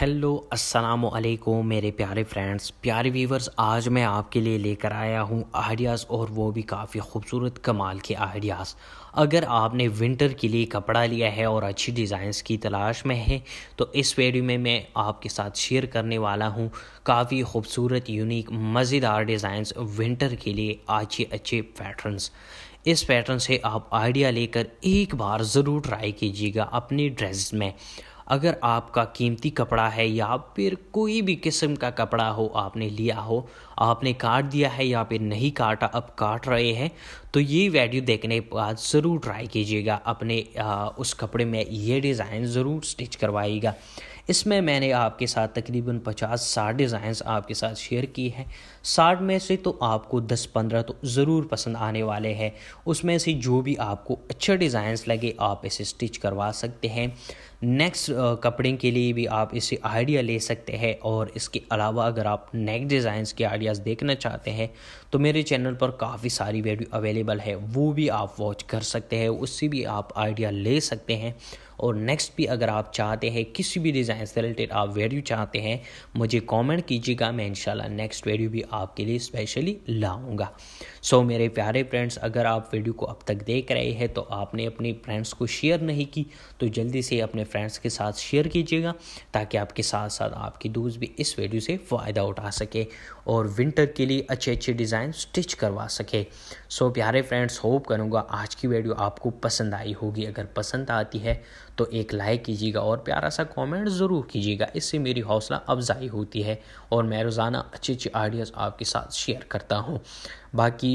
hello अस्सलाम वालेकुम मेरे प्यारे फ्रेंड्स प्यारे व्यूवर्स आज मैं आपके लिए लेकर आया हूँ आइडियाज़ और वो भी काफ़ी खूबसूरत कमाल के आइडियाज़ अगर आपने विंटर के लिए कपड़ा लिया है और अच्छी डिज़ाइंस की तलाश में है तो इस वीडियो में मैं आपके साथ शेयर करने वाला हूँ काफ़ी खूबसूरत यूनिक मज़ेदार डिज़ाइंस विंटर के लिए अच्छे अच्छे पैटर्नस इस पैटर्न से आप आइडिया लेकर एक बार ज़रूर ट्राई कीजिएगा अपनी ड्रेस में अगर आपका कीमती कपड़ा है या फिर कोई भी किस्म का कपड़ा हो आपने लिया हो आपने काट दिया है या फिर नहीं काटा अब काट रहे हैं तो ये वीडियो देखने के बाद ज़रूर ट्राई कीजिएगा अपने आ, उस कपड़े में ये डिज़ाइन ज़रूर स्टिच करवाइएगा इसमें मैंने आपके साथ तकरीबन पचास साठ डिज़ाइंस आपके साथ शेयर की हैं साठ में से तो आपको दस पंद्रह तो ज़रूर पसंद आने वाले हैं उसमें से जो भी आपको अच्छे डिज़ाइंस लगे आप इसे स्टिच करवा सकते हैं नेक्स्ट कपड़े के लिए भी आप इसे आइडिया ले सकते हैं और इसके अलावा अगर आप नेक डिज़ाइंस के आइडियाज़ देखना चाहते हैं तो मेरे चैनल पर काफ़ी सारी वीडियो अवेलेबल है वो भी आप वॉच कर सकते हैं उससे भी आप आइडिया ले सकते हैं और नेक्स्ट भी अगर आप चाहते हैं किसी भी डिज़ाइन से रिलेटेड आप वीडियो चाहते हैं मुझे कमेंट कीजिएगा मैं इंशाल्लाह नेक्स्ट वीडियो भी आपके लिए स्पेशली लाऊंगा सो so, मेरे प्यारे फ्रेंड्स अगर आप वीडियो को अब तक देख रहे हैं तो आपने अपने फ्रेंड्स को शेयर नहीं की तो जल्दी से अपने फ्रेंड्स के साथ शेयर कीजिएगा ताकि आपके साथ साथ आपकी दोस्त भी इस वीडियो से फ़ायदा उठा सके और विंटर के लिए अच्छे अच्छे डिज़ाइन स्टिच करवा सके सो so, प्यारे फ्रेंड्स होप करूँगा आज की वीडियो आपको पसंद आई होगी अगर पसंद आती है तो एक लाइक कीजिएगा और प्यारा सा कमेंट ज़रूर कीजिएगा इससे मेरी हौसला अफजाई होती है और मैं रोज़ाना अच्छे अच्छे आइडियाज़ आपके साथ शेयर करता हूँ बाकी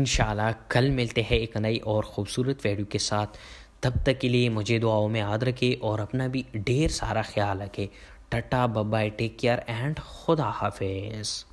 इन कल मिलते हैं एक नई और ख़ूबसूरत वीडियो के साथ तब तक के लिए मुझे दुआओं में याद रखे और अपना भी ढेर सारा ख्याल रखे tata bye bye take care and खुदा हाफिज़